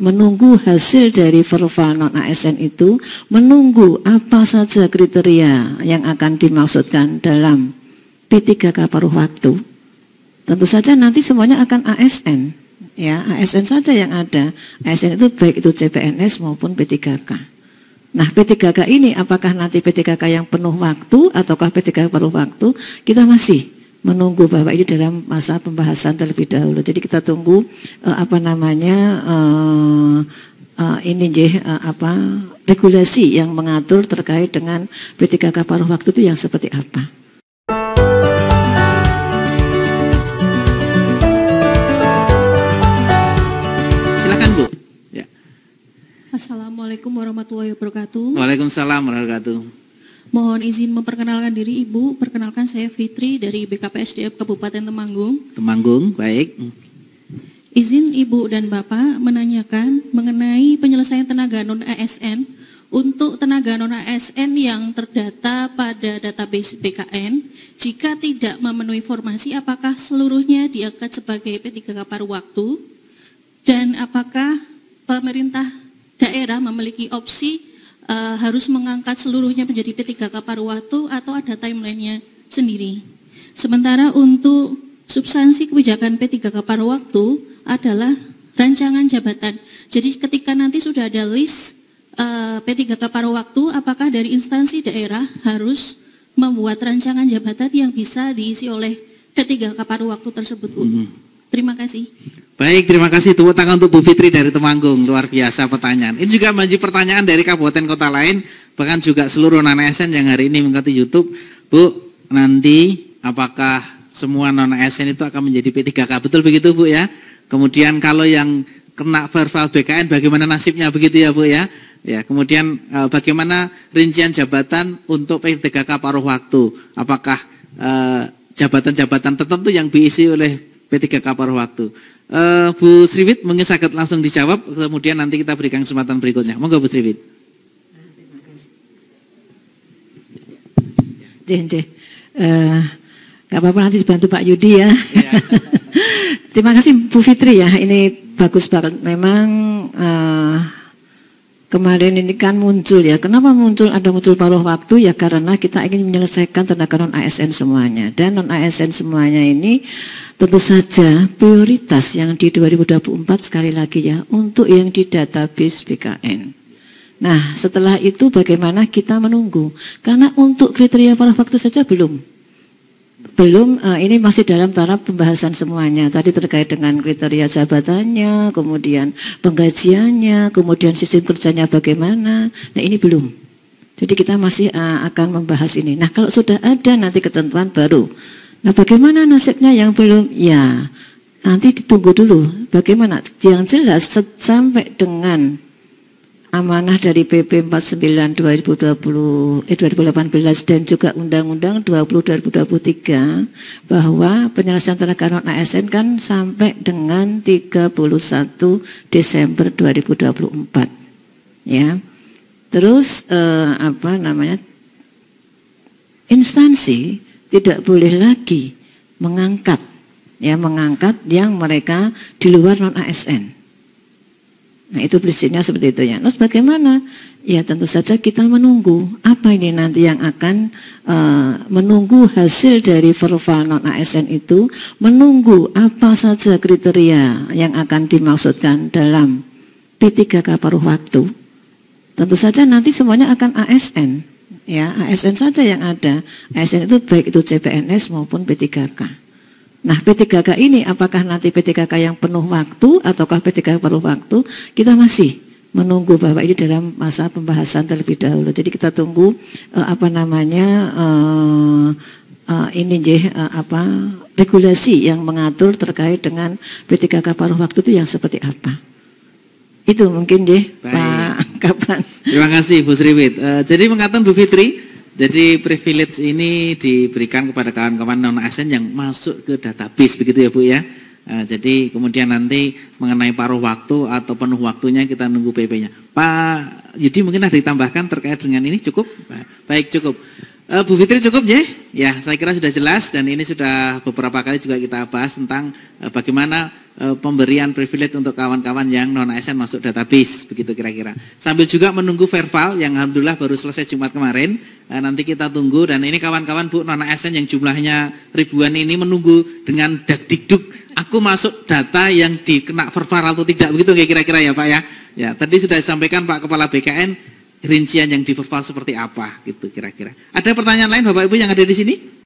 menunggu hasil dari verbal non ASN itu, menunggu apa saja kriteria yang akan dimaksudkan dalam P3K paruh waktu. Tentu saja nanti semuanya akan ASN, ya ASN saja yang ada. ASN itu baik itu CPNS maupun P3K. Nah, P3K ini apakah nanti P3K yang penuh waktu ataukah P3K paruh waktu? Kita masih menunggu Bapak ini dalam masa pembahasan terlebih dahulu. Jadi kita tunggu uh, apa namanya uh, uh, ini je uh, apa regulasi yang mengatur terkait dengan P3K paruh waktu itu yang seperti apa. Silakan Bu. Ya. Assalamualaikum warahmatullahi wabarakatuh. Waalaikumsalam warahmatullahi wabarakatuh. Mohon izin memperkenalkan diri Ibu. Perkenalkan saya Fitri dari BKPSDF Kabupaten Temanggung. Temanggung, baik. Izin Ibu dan Bapak menanyakan mengenai penyelesaian tenaga non ASN untuk tenaga non ASN yang terdata pada database BKN jika tidak memenuhi formasi apakah seluruhnya diangkat sebagai P3K paruh waktu dan apakah pemerintah daerah memiliki opsi uh, harus mengangkat seluruhnya menjadi P3K waktu atau ada timelinenya sendiri. Sementara untuk substansi kebijakan P3K waktu adalah rancangan jabatan. Jadi ketika nanti sudah ada list eh, P3K waktu, apakah dari instansi daerah harus membuat rancangan jabatan yang bisa diisi oleh P3K waktu tersebut, Mm -hmm. Terima kasih. Baik, terima kasih tepuk tangan untuk Bu Fitri dari Temanggung. Luar biasa pertanyaan. Ini juga maju pertanyaan dari kabupaten kota lain, bahkan juga seluruh non ASN yang hari ini mengikuti YouTube. Bu, nanti apakah semua non ASN itu akan menjadi P3K? Betul begitu, Bu ya? Kemudian kalau yang kena verbal BKN bagaimana nasibnya begitu ya, Bu ya? Ya, kemudian eh, bagaimana rincian jabatan untuk P3K paruh waktu? Apakah eh, jabatan-jabatan tertentu yang diisi oleh P3K paruh waktu? uh, Bu Sriwit mungkin sakit langsung dijawab, kemudian nanti kita berikan kesempatan berikutnya. Monggo Bu Sriwit. kasih. uh, Gak apa-apa nanti dibantu Pak Yudi ya. Yeah. Terima kasih Bu Fitri ya, ini bagus banget. Memang uh, Kemarin ini kan muncul ya, kenapa muncul ada muncul paruh waktu ya karena kita ingin menyelesaikan tenaga non ASN semuanya dan non ASN semuanya ini tentu saja prioritas yang di 2024 sekali lagi ya untuk yang di database BKN. Nah setelah itu bagaimana kita menunggu karena untuk kriteria paruh waktu saja belum belum uh, ini masih dalam taraf pembahasan semuanya. Tadi terkait dengan kriteria jabatannya, kemudian penggajiannya, kemudian sistem kerjanya bagaimana. Nah, ini belum. Jadi kita masih uh, akan membahas ini. Nah, kalau sudah ada nanti ketentuan baru. Nah, bagaimana nasibnya yang belum? Ya, nanti ditunggu dulu. Bagaimana? Yang jelas sampai dengan amanah dari PP 49 2020 eh 2018 dan juga Undang-Undang 20 2023 bahwa penyelesaian tenaga non ASN kan sampai dengan 31 Desember 2024 ya. Terus eh, apa namanya instansi tidak boleh lagi mengangkat ya mengangkat yang mereka di luar non ASN Nah itu prinsipnya seperti itu ya. Terus bagaimana? Ya tentu saja kita menunggu apa ini nanti yang akan uh, menunggu hasil dari verbal non ASN itu, menunggu apa saja kriteria yang akan dimaksudkan dalam P3K paruh waktu. Tentu saja nanti semuanya akan ASN, ya ASN saja yang ada. ASN itu baik itu CPNS maupun P3K. Nah, P3K ini apakah nanti P3K yang penuh waktu ataukah P3K yang penuh waktu? Kita masih menunggu bahwa ini dalam masa pembahasan terlebih dahulu. Jadi kita tunggu uh, apa namanya uh, uh, ini jeh uh, apa regulasi yang mengatur terkait dengan P3K paruh waktu itu yang seperti apa. Itu mungkin jeh Pak Kapan. Terima kasih Bu Sriwit. Uh, jadi mengatakan Bu Fitri jadi privilege ini diberikan kepada kawan-kawan non ASN yang masuk ke database begitu ya Bu ya. Nah, jadi kemudian nanti mengenai paruh waktu atau penuh waktunya kita nunggu PP-nya. Pak Yudi mungkin ada ditambahkan terkait dengan ini cukup? Nah, baik cukup. Eh, Bu Fitri cukup ya? Ya saya kira sudah jelas dan ini sudah beberapa kali juga kita bahas tentang eh, bagaimana eh, pemberian privilege untuk kawan-kawan yang non ASN masuk database begitu kira-kira. Sambil juga menunggu verbal yang alhamdulillah baru selesai Jumat kemarin Nah, nanti kita tunggu dan ini kawan-kawan Bu Nona SN yang jumlahnya ribuan ini menunggu dengan dakdikduk. Aku masuk data yang dikena verbal atau tidak begitu kira-kira ya Pak ya. Ya, tadi sudah disampaikan Pak Kepala BKN rincian yang di verbal seperti apa gitu kira-kira. Ada pertanyaan lain Bapak Ibu yang ada di sini?